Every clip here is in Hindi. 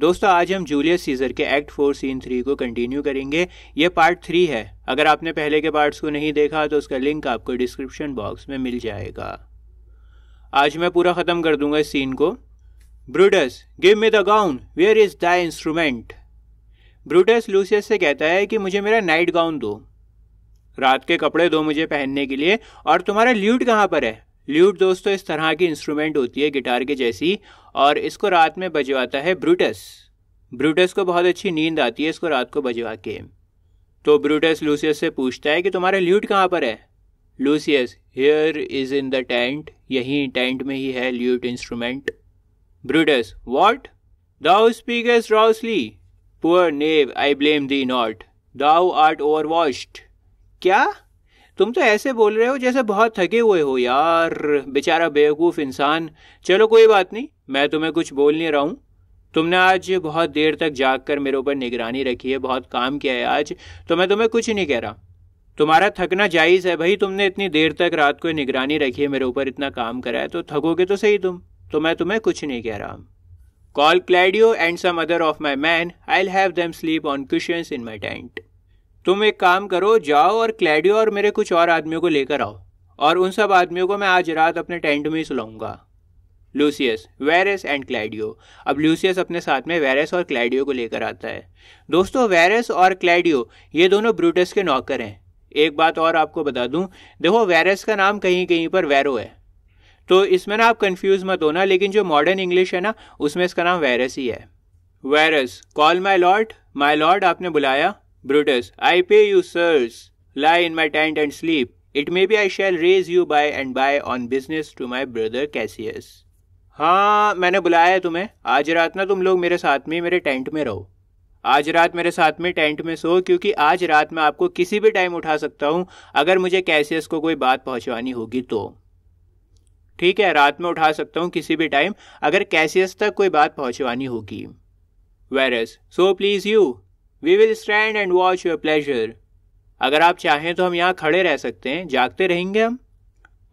दोस्तों आज हम जूलियस सीजर के एक्ट फोर सीन थ्री को कंटिन्यू करेंगे ये पार्ट थ्री है अगर आपने पहले के पार्ट्स को नहीं देखा तो उसका लिंक आपको डिस्क्रिप्शन बॉक्स में मिल जाएगा आज मैं पूरा ख़त्म कर दूंगा इस सीन को Brutus give me the gown where is the instrument Brutus Lucius से कहता है कि मुझे मेरा नाइट गाउन दो रात के कपड़े दो मुझे पहनने के लिए और तुम्हारा ल्यूट कहाँ पर है ल्यूट दोस्तों इस तरह की इंस्ट्रूमेंट होती है गिटार के जैसी और इसको रात में बजवाता है ब्रूटस ब्रूटस को बहुत अच्छी नींद आती है इसको रात को बजवा के तो ब्रूटस लूसियस से पूछता है कि तुम्हारा ल्यूट कहाँ पर है Lucius here is in the tent यहीं टेंट में ही है lute instrument Brutus what thou speak'st drowsily poor knave I blame thee not thou art over watched क्या तुम तो ऐसे बोल रहे हो जैसे बहुत थके हुए हो यार बेचारा बेवकूफ़ इंसान चलो कोई बात नहीं मैं तुम्हें कुछ बोल नहीं रहा हूँ तुमने आज बहुत देर तक जाग कर मेरे ऊपर निगरानी रखी है बहुत काम किया है आज तो मैं तुम्हें कुछ नहीं कह रहा तुम्हारा थकना जायज़ है भाई तुमने इतनी देर तक रात को निगरानी रखी है मेरे ऊपर इतना काम करा है तो थकोगे तो सही तुम तो मैं तुम्हें कुछ नहीं कह रहा call Claudio and some other of my men I have them sleep on cushions in my tent तुम एक काम करो जाओ और क्लैडियो और मेरे कुछ और आदमियों को लेकर आओ और उन सब आदमियों को मैं आज रात अपने टेंट में ही सुलाऊंगा लूसियस वेरेस एंड क्लैडियो अब लूसियस अपने साथ में वेरेस और क्लैडियो को लेकर आता है दोस्तों वेरेस और क्लैडियो ये दोनों ब्रूटस के नौकर हैं एक बात और आपको बता दूं देखो वेरेस का नाम कहीं कहीं पर वैरो है तो इसमें ना आप कंफ्यूज मत होना लेकिन जो मॉडर्न इंग्लिश है ना उसमें इसका नाम वेरेस ही है Varrus call my lord my lord आपने बुलाया Brutus, I pay you, sirs. Lie in my tent and sleep. It may be I shall raise you by and by on business to my brother Cassius. हाँ मैंने बुलाया है तुम्हें आज रात ना तुम लोग मेरे साथ में मेरे टेंट में रहो आज रात मेरे साथ में टेंट में सो क्योंकि आज रात मैं आपको किसी भी टाइम उठा सकता हूँ अगर मुझे कैसियस को कोई बात पहुँचवानी होगी तो ठीक है रात में उठा सकता हूँ किसी भी टाइम अगर कैसियस तक कोई बात पहुँचवानी होगी वेर so please you we will stand and watch your pleasure अगर आप चाहें तो हम यहाँ खड़े रह सकते हैं जागते रहेंगे हम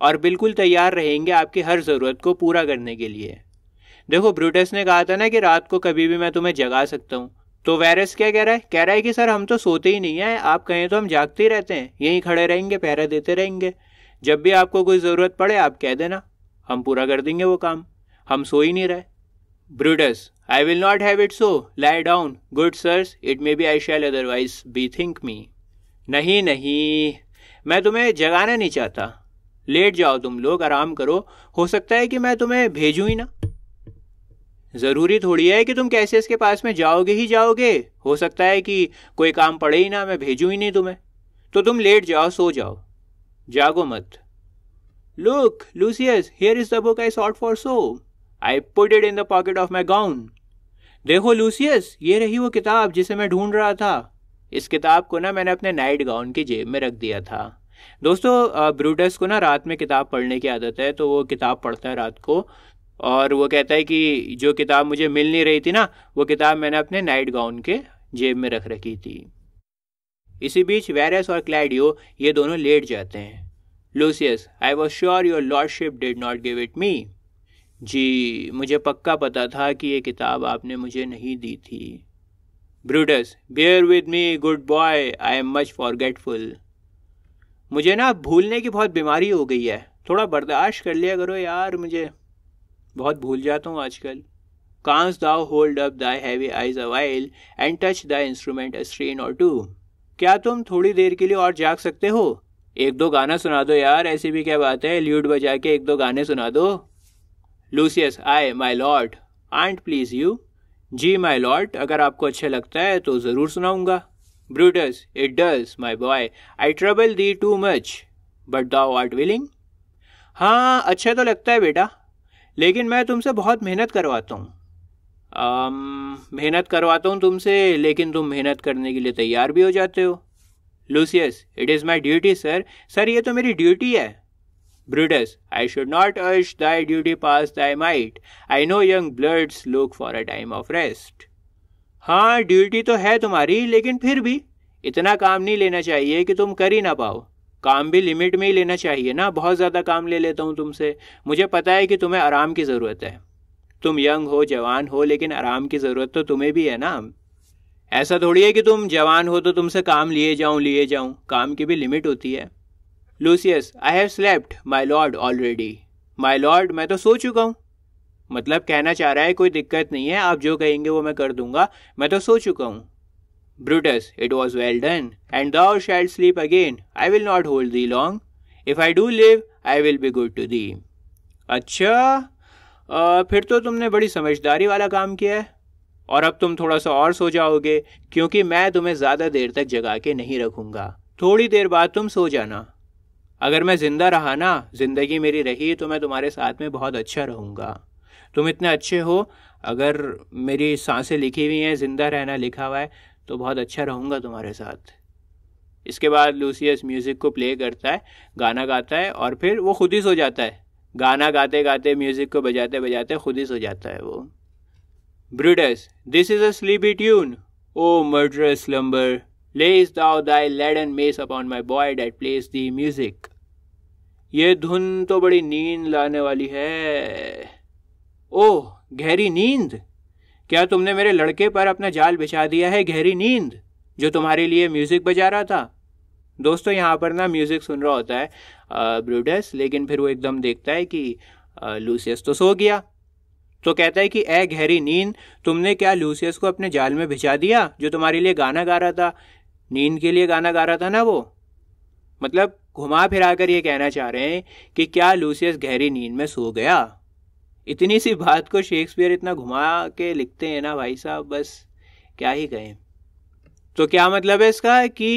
और बिल्कुल तैयार रहेंगे आपकी हर ज़रूरत को पूरा करने के लिए देखो ब्रूटस ने कहा था ना कि रात को कभी भी मैं तुम्हें जगा सकता हूँ तो वायरस क्या कह रहा है कह रहा है कि सर हम तो सोते ही नहीं हैं आप कहें तो हम जागते ही रहते हैं यहीं खड़े रहेंगे पहरा देते रहेंगे जब भी आपको कोई ज़रूरत पड़े आप कह देना हम पूरा कर देंगे वो काम हम सो ही नहीं रहे Brutus, I will not have it so. Lie down. Good sirs, it may be I shall otherwise bethink me. नहीं नहीं मैं तुम्हें जगाना नहीं चाहता लेट जाओ तुम लोग आराम करो हो सकता है कि मैं तुम्हें भेजू ही ना ज़रूरी थोड़ी है कि तुम कैसे इसके पास में जाओगे ही जाओगे हो सकता है कि कोई काम पड़े ही ना मैं भेजू ही नहीं तुम्हें तो तुम लेट जाओ सो जाओ जागो मत look Lucius here is the book I sought for so I put it in the pocket of my gown देखो लूसियस ये रही वो किताब जिसे मैं ढूंढ रहा था इस किताब को ना मैंने अपने नाइट गाउन की जेब में रख दिया था दोस्तों ब्रूटस को ना रात में किताब पढ़ने की आदत है तो वो किताब पढ़ता है रात को और वो कहता है कि जो किताब मुझे मिल नहीं रही थी ना वो किताब मैंने अपने नाइट गाउन के जेब में रख रखी थी इसी बीच वेरस और क्लैडियो ये दोनों लेट जाते हैं Lucius I was sure your lordship did not give it me जी मुझे पक्का पता था कि ये किताब आपने मुझे नहीं दी थी Brutus bear with me good boy I am much forgetful मुझे ना भूलने की बहुत बीमारी हो गई है थोड़ा बर्दाश्त कर लिया करो यार मुझे बहुत भूल जाता हूँ आजकल canst thou hold up thy heavy eyes awhile and touch the instrument strain or two क्या तुम थोड़ी देर के लिए और जाग सकते हो एक दो गाना सुना दो यार ऐसी भी क्या बात है ल्यूड बजा के एक दो गाने सुना दो Lucius ay my lord an't please you जी माई लॉर्ड अगर आपको अच्छा लगता है तो ज़रूर सुनाऊंगा Brutus it does my boy I trouble thee too much but thou art willing हाँ अच्छा तो लगता है बेटा लेकिन मैं तुमसे बहुत मेहनत करवाता हूँ um, मेहनत करवाता हूँ तुमसे लेकिन तुम मेहनत करने के लिए तैयार भी हो जाते हो Lucius it is my duty sir sir ये तो मेरी ड्यूटी है Brutus, I should not urge thy duty past thy might. I know young bloods look for a time of rest. हाँ ड्यूटी तो है तुम्हारी लेकिन फिर भी इतना काम नहीं लेना चाहिए कि तुम कर ही ना पाओ काम भी लिमिट में ही लेना चाहिए ना बहुत ज़्यादा काम ले लेता हूँ तुमसे मुझे पता है कि तुम्हें आराम की ज़रूरत है तुम यंग हो जवान हो लेकिन आराम की ज़रूरत तो तुम्हें भी है ना ऐसा थोड़ी है कि तुम जवान हो तो तुमसे काम लिए जाऊँ लिए जाऊँ काम की भी लिमिट होती है Lucius I have slept my lord already my lord मैं तो सो चुका हूँ मतलब कहना चाह रहा है कोई दिक्कत नहीं है आप जो कहेंगे वो मैं कर दूंगा मैं तो सो चुका हूँ Brutus it was well done and thou shalt sleep again I will not hold thee long if I do live I will be good to thee अच्छा आ, फिर तो तुमने बड़ी समझदारी वाला काम किया है और अब तुम थोड़ा सा और सो जाओगे क्योंकि मैं तुम्हें ज़्यादा देर तक जगा के नहीं रखूंगा थोड़ी देर बाद तुम सो जाना अगर मैं ज़िंदा रहा ना ज़िंदगी मेरी रही तो मैं तुम्हारे साथ में बहुत अच्छा रहूँगा तुम इतने अच्छे हो अगर मेरी सांसें लिखी हुई हैं ज़िंदा रहना लिखा हुआ है तो बहुत अच्छा रहूँगा तुम्हारे साथ इसके बाद लूसियस म्यूज़िक को प्ले करता है गाना गाता है और फिर वो खुद ही सो जाता है गाना गाते गाते म्यूज़िक को बजाते बजाते खुद ही सो जाता है वो Brutus this is a sleepy tune O murderous slumber layest thou thy leaden mace upon my boy that plays thee music ये धुन तो बड़ी नींद लाने वाली है ओह गहरी नींद क्या तुमने मेरे लड़के पर अपना जाल बिछा दिया है गहरी नींद जो तुम्हारे लिए म्यूज़िक बजा रहा था दोस्तों यहाँ पर ना म्यूज़िक सुन रहा होता है ब्रूडस लेकिन फिर वो एकदम देखता है कि लूसियस तो सो गया तो कहता है कि ए गहरी नींद तुमने क्या लूसियस को अपने जाल में भिजा दिया जो तुम्हारे लिए गाना गा रहा था नींद के लिए गाना गा रहा था ना वो मतलब घुमा फिरा कर ये कहना चाह रहे हैं कि क्या लूसियस गहरी नींद में सो गया इतनी सी बात को शेक्सपियर इतना घुमा के लिखते हैं ना भाई साहब बस क्या ही कहें तो क्या मतलब है इसका कि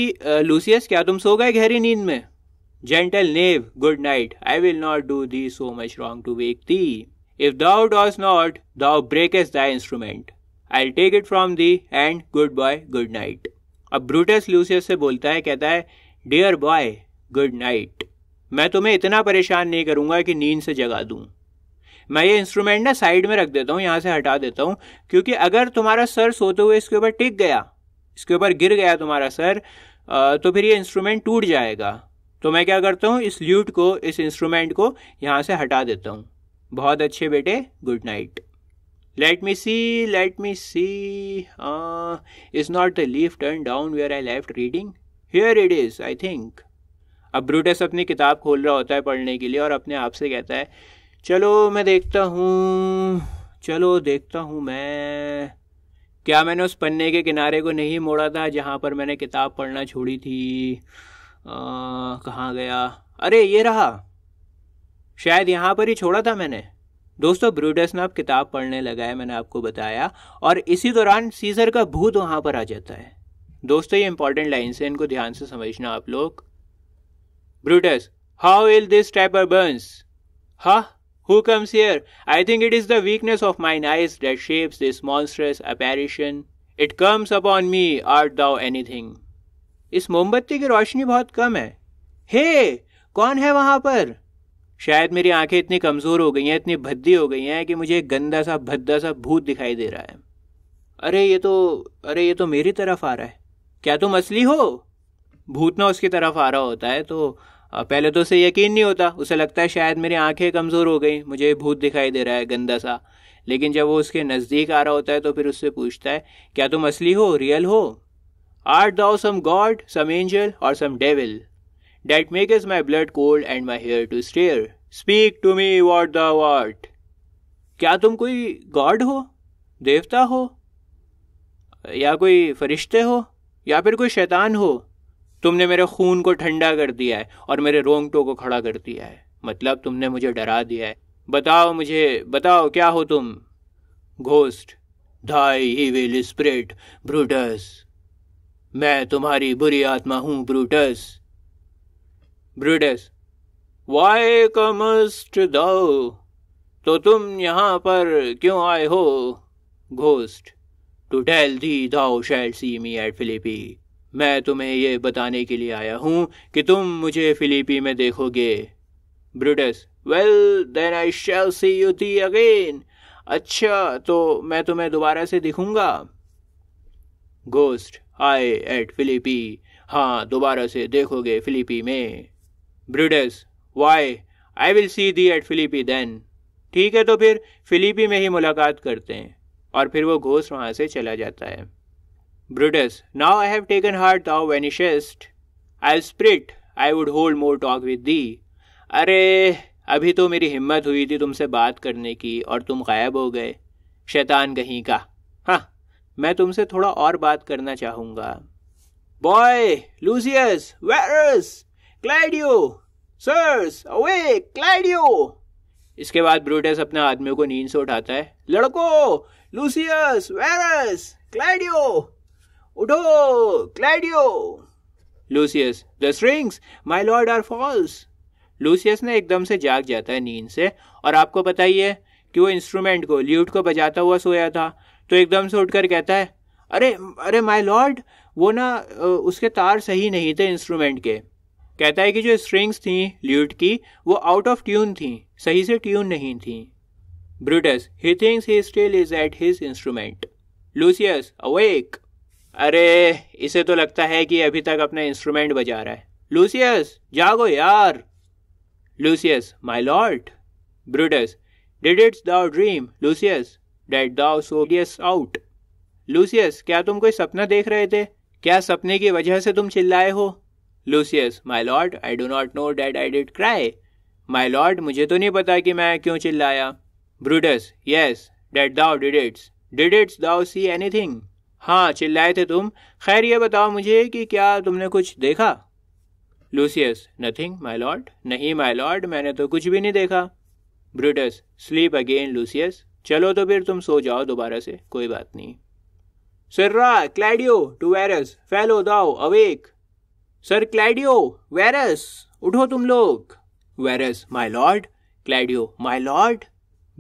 लूसियस क्या तुम सो गए गहरी नींद में gentle knave good night I will not do thee so much wrong to wake thee if thou dost nod thou break'st thy instrument I take it from thee and good boy good night अब ब्रूटस लूसियस से बोलता है कहता है डियर बॉय गुड नाइट मैं तुम्हें इतना परेशान नहीं करूँगा कि नींद से जगा दूँ मैं ये इंस्ट्रूमेंट ना साइड में रख देता हूँ यहाँ से हटा देता हूँ क्योंकि अगर तुम्हारा सर सोते हुए इसके ऊपर टिक गया इसके ऊपर गिर गया तुम्हारा सर तो फिर ये इंस्ट्रूमेंट टूट जाएगा तो मैं क्या करता हूँ इस ल्यूट को इस इंस्ट्रूमेंट को यहाँ से हटा देता हूँ बहुत अच्छे बेटे good night let me see let me see is not the leaf turn down where I left reading here it is I think अब ब्रूटस अपनी किताब खोल रहा होता है पढ़ने के लिए और अपने आप से कहता है चलो मैं देखता हूँ चलो देखता हूँ मैं क्या मैंने उस पन्ने के किनारे को नहीं मोड़ा था जहाँ पर मैंने किताब पढ़ना छोड़ी थी कहाँ गया अरे ये रहा शायद यहाँ पर ही छोड़ा था मैंने दोस्तों ब्रूडस ने किताब पढ़ने लगा है मैंने आपको बताया और इसी दौरान सीजर का भूत वहां पर आ जाता है दोस्तों ये इंपॉर्टेंट लाइन हैं इनको ध्यान से समझना आप लोग Brutus how ill this taper burns ha Who comes here? I think it is the weakness of mine eyes that shapes this monstrous apparition. It comes upon me art thou anything? इस मोमबत्ती की रोशनी बहुत कम है हे hey, कौन है वहां पर शायद मेरी आंखें इतनी कमज़ोर हो गई हैं इतनी भद्दी हो गई हैं कि मुझे एक गंदा सा भद्दा सा भूत दिखाई दे रहा है अरे ये तो अरे ये तो मेरी तरफ आ रहा है क्या तुम असली हो भूत ना उसकी तरफ आ रहा होता है तो पहले तो उसे यकीन नहीं होता उसे लगता है शायद मेरी आंखें कमज़ोर हो गई मुझे भूत दिखाई दे रहा है गंदा सा लेकिन जब वो उसके नज़दीक आ रहा होता है तो फिर उससे पूछता है क्या तुम असली हो रियल हो आर्ट दाओ some god some angel or some devil that makes my blood cold and my hair to stare. Speak to me what thou art. क्या तुम कोई गॉड हो देवता हो या कोई फरिश्ते हो या फिर कोई शैतान हो तुमने मेरे खून को ठंडा कर दिया है और मेरे रोंगटों को खड़ा कर दिया है मतलब तुमने मुझे डरा दिया है बताओ मुझे बताओ क्या हो तुम घोस्ट धाई ही विल स्प्रिट ब्रूटस मैं तुम्हारी बुरी आत्मा हूँ ब्रूटस ब्रूडस वाय कमस्ट दो तो तुम यहाँ पर क्यों आए हो घोस्ट टू टेल दी दाओ शैल सी मी एट फिलिपी मैं तुम्हें ये बताने के लिए आया हूँ कि तुम मुझे फिलिपी में देखोगे Brutus well then I shall see thee दी अगेन अच्छा तो मैं तुम्हें दोबारा से दिखूंगा घोस्ट आई एट फिलिपी हाँ दोबारा से देखोगे फिलिपी में Brutus why I will see thee at Philippi then ठीक है तो फिर फिलिपी में ही मुलाकात करते हैं और फिर वो घोष वहाँ से चला जाता है Brutus now I have taken heart thou vanishest ill spirit I would hold more talk with thee अरे अभी तो मेरी हिम्मत हुई थी तुमसे बात करने की और तुम गायब हो गए शैतान कहीं का हाँ मैं तुमसे थोड़ा और बात करना चाहूँगा boy Lucius Varrus Claudio sirs awake Claudio इसके बाद ब्रूटस अपने आदमियों को नींद से उठाता है लड़को लूसियस वेरस क्लाइडियो उठो Claudio Lucius the strings my lord are false Lucius ने एकदम से जाग जाता है नींद से और आपको बताइए कि वो इंस्ट्रूमेंट को ल्यूट को बजाता हुआ सोया था तो एकदम से उठकर कहता है अरे अरे माई लॉर्ड वो ना उसके तार सही नहीं थे इंस्ट्रूमेंट के कहता है कि जो स्ट्रिंग्स थी ल्यूट की वो आउट ऑफ ट्यून थी सही से ट्यून नहीं थी Brutus he thinks he still is at his instrument Lucius awake अरे इसे तो लगता है कि अभी तक अपना इंस्ट्रूमेंट बजा रहा है लूसियस जागो यार Lucius my lord Brutus didst thou dream Lucius that thou so criedst out Lucius क्या तुम कोई सपना देख रहे थे क्या सपने की वजह से तुम चिल्लाए हो Lucius my lord I do not know that I did cry my lord मुझे तो नहीं पता कि मैं क्यों चिल्लाया Brutus yes that thou didst didst thou see anything हाँ चिल्लाए थे तुम खैर ये बताओ मुझे कि क्या तुमने कुछ देखा लूसियस नथिंग माई लॉर्ड नहीं माई लॉर्ड मैंने तो कुछ भी नहीं देखा ब्रूटस स्लीप अगेन लूसियस चलो तो फिर तुम सो जाओ दोबारा से कोई बात नहीं सर्रा क्लैडियो टू वेरस फैलो दाओ अवेक सर क्लैडियो वेरस उठो तुम लोग Varrus my lord Claudio my lord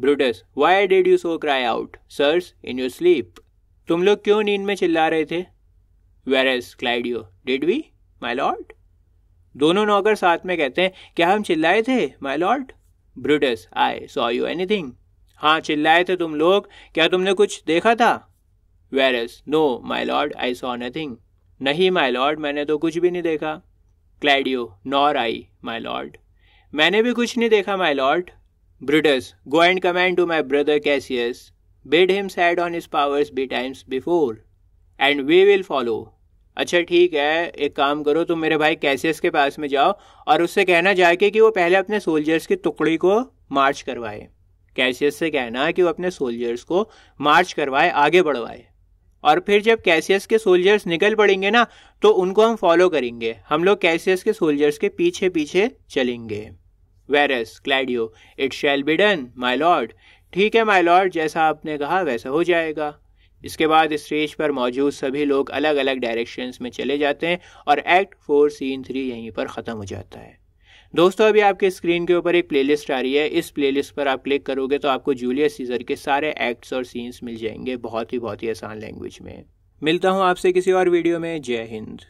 Brutus why did you so cry out sirs in your sleep तुम लोग क्यों नींद में चिल्ला रहे थे Varrus Claudio did we my lord दोनों नौकर साथ में कहते हैं क्या हम चिल्लाए थे my lord Brutus ay saw you anything हाँ चिल्लाए थे तुम लोग क्या तुमने कुछ देखा था Varrus no my lord I saw nothing नहीं माई लॉर्ड मैंने तो कुछ भी नहीं देखा क्लैडियो नॉर आई माई लॉर्ड मैंने भी कुछ नहीं देखा my lord Brutus go and commend to my brother Cassius bid him set on his powers betimes before and we will follow अच्छा ठीक है एक काम करो तुम मेरे भाई कैसियस के पास में जाओ और उससे कहना जाके कि वो पहले अपने सोल्जर्स की टुकड़ी को मार्च करवाए कैसियस से कहना कि वो अपने सोल्जर्स को मार्च करवाए आगे बढ़वाए और फिर जब कैसियस के सोल्जर्स निकल पड़ेंगे ना तो उनको हम फॉलो करेंगे हम लोग कैसियस के सोल्जर्स के पीछे पीछे चलेंगे Varrus Claudio it shall be done my lord ठीक है माई लॉर्ड जैसा आपने कहा वैसा हो जाएगा इसके बाद स्टेज पर मौजूद सभी लोग अलग अलग डायरेक्शंस में चले जाते हैं और एक्ट फोर सीन थ्री यहीं पर ख़त्म हो जाता है दोस्तों अभी आपके स्क्रीन के ऊपर एक प्लेलिस्ट आ रही है इस प्लेलिस्ट पर आप क्लिक करोगे तो आपको जूलियस सीजर के सारे एक्ट्स और सीन्स मिल जाएंगे बहुत ही बहुत ही आसान लैंग्वेज में मिलता हूँ आपसे किसी और वीडियो में जय हिंद